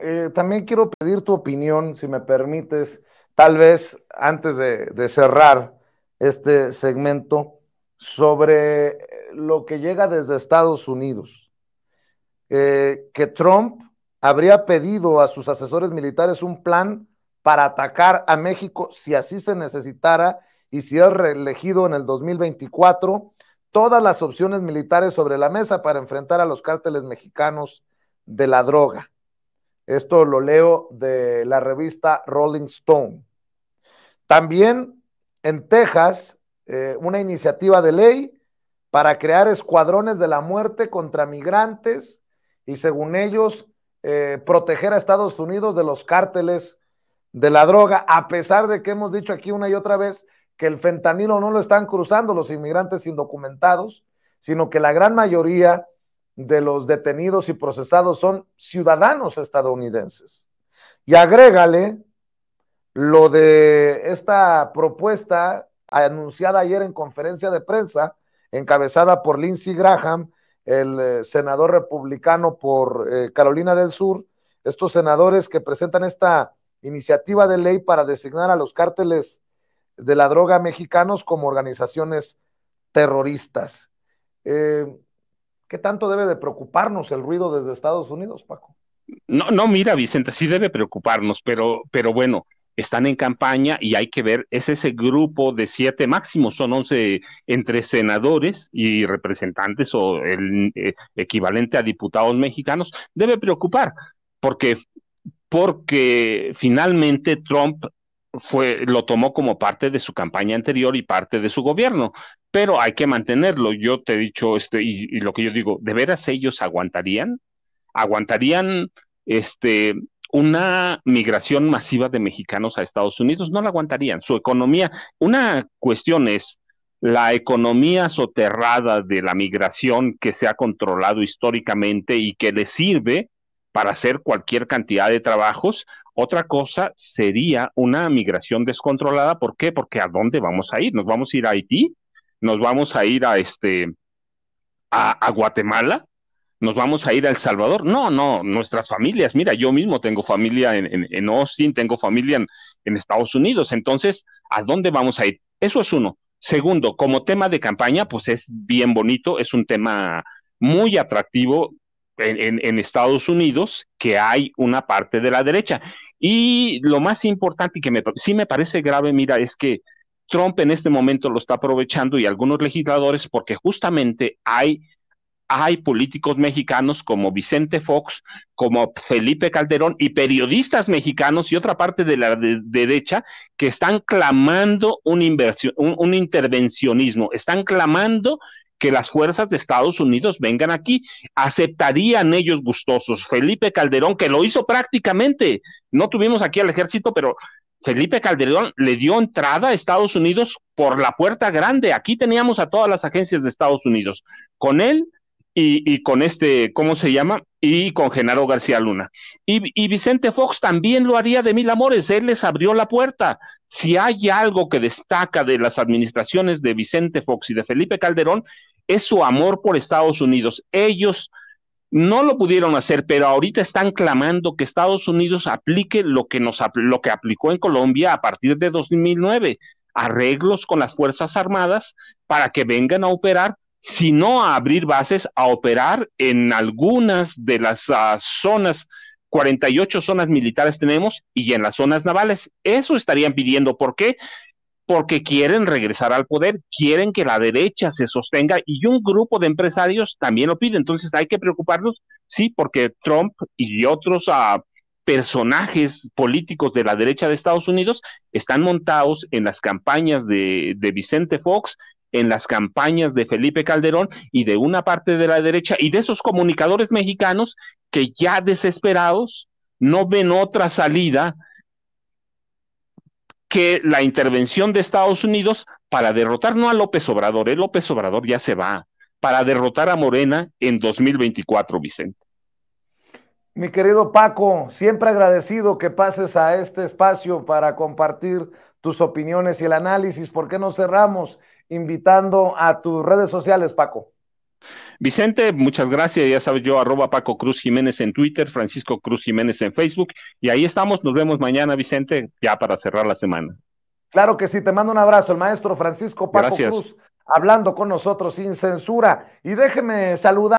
Eh, también quiero pedir tu opinión, si me permites, tal vez antes de, cerrar este segmento, sobre eh, lo que llega desde Estados Unidos. Eh, que Trump habría pedido a sus asesores militares un plan para atacar a México si así se necesitara y si es reelegido en el 2024, todas las opciones militares sobre la mesa para enfrentar a los cárteles mexicanos de la droga. Esto lo leo de la revista Rolling Stone. También en Texas, eh, una iniciativa de ley para crear escuadrones de la muerte contra migrantes y según ellos, eh, proteger a Estados Unidos de los cárteles de la droga, a pesar de que hemos dicho aquí una y otra vez que el fentanilo no lo están cruzando los inmigrantes indocumentados, sino que la gran mayoría de los detenidos y procesados son ciudadanos estadounidenses. Y agrégale lo de esta propuesta anunciada ayer en conferencia de prensa, encabezada por Lindsey Graham, el eh, senador republicano por eh, Carolina del Sur, estos senadores que presentan esta iniciativa de ley para designar a los cárteles de la droga mexicanos como organizaciones terroristas. Eh, ¿Qué tanto debe de preocuparnos el ruido desde Estados Unidos, Paco? No, no, mira, Vicente, sí debe preocuparnos, pero, pero bueno, están en campaña y hay que ver, es ese grupo de siete máximos, son once entre senadores y representantes o el eh, equivalente a diputados mexicanos, debe preocupar, porque, porque finalmente Trump fue, lo tomó como parte de su campaña anterior y parte de su gobierno, pero hay que mantenerlo. Yo te he dicho, este, y, lo que yo digo, ¿de veras ellos aguantarían? ¿Aguantarían este, una migración masiva de mexicanos a Estados Unidos? No la aguantarían. Su economía, una cuestión es la economía soterrada de la migración que se ha controlado históricamente y que le sirve para hacer cualquier cantidad de trabajos. Otra cosa sería una migración descontrolada. ¿Por qué? Porque ¿a dónde vamos a ir? ¿Nos vamos a ir a Haití? ¿Nos vamos a ir a este a, Guatemala? ¿Nos vamos a ir a El Salvador? No, no, nuestras familias. Mira, yo mismo tengo familia en, en, en Austin, tengo familia en Estados Unidos. Entonces, ¿a dónde vamos a ir? Eso es uno. Segundo, como tema de campaña, pues es bien bonito, es un tema muy atractivo en, Estados Unidos que hay una parte de la derecha. Y lo más importante que me, sí me parece grave, mira, es que Trump en este momento lo está aprovechando y algunos legisladores porque justamente hay, hay políticos mexicanos como Vicente Fox, como Felipe Calderón y periodistas mexicanos y otra parte de la derecha que están clamando un, inversión, un intervencionismo, están clamando que las fuerzas de Estados Unidos vengan aquí. Aceptarían ellos gustosos. Felipe Calderón, que lo hizo prácticamente, no tuvimos aquí al ejército, pero Felipe Calderón le dio entrada a Estados Unidos por la puerta grande. Aquí teníamos a todas las agencias de Estados Unidos. Con él y, con este, ¿cómo se llama? Y con Genaro García Luna. Y, y, Vicente Fox también lo haría de mil amores, él les abrió la puerta. Si hay algo que destaca de las administraciones de Vicente Fox y de Felipe Calderón, es su amor por Estados Unidos. Ellos no lo pudieron hacer, pero ahorita están clamando que Estados Unidos aplique lo que, nos, lo que aplicó en Colombia a partir de 2009, arreglos con las Fuerzas Armadas para que vengan a operar, sino a abrir bases a operar en algunas de las ah, zonas 48 zonas militares tenemos y en las zonas navales. Eso estarían pidiendo. ¿Por qué? porque quieren regresar al poder, quieren que la derecha se sostenga y un grupo de empresarios también lo pide. Entonces hay que preocuparnos, sí, porque Trump y otros ah, personajes políticos de la derecha de Estados Unidos están montados en las campañas de Vicente Fox, en las campañas de Felipe Calderón y de una parte de la derecha y de esos comunicadores mexicanos que ya desesperados no ven otra salida que la intervención de Estados Unidos para derrotar no a López Obrador, el ¿eh? López Obrador ya se va, para derrotar a Morena en 2024, Vicente. Mi querido Paco, siempre agradecido que pases a este espacio para compartir tus opiniones y el análisis. ¿Por qué no cerramos invitando a tus redes sociales, Paco? Vicente, muchas gracias. Ya sabes, yo arroba Paco Cruz Jiménez en Twitter, Francisco Cruz Jiménez en Facebook. Y ahí estamos. Nos vemos mañana, Vicente, ya para cerrar la semana. Claro que sí, te mando un abrazo. El maestro Francisco Paco Cruz hablando con nosotros sin censura. Y déjeme saludar.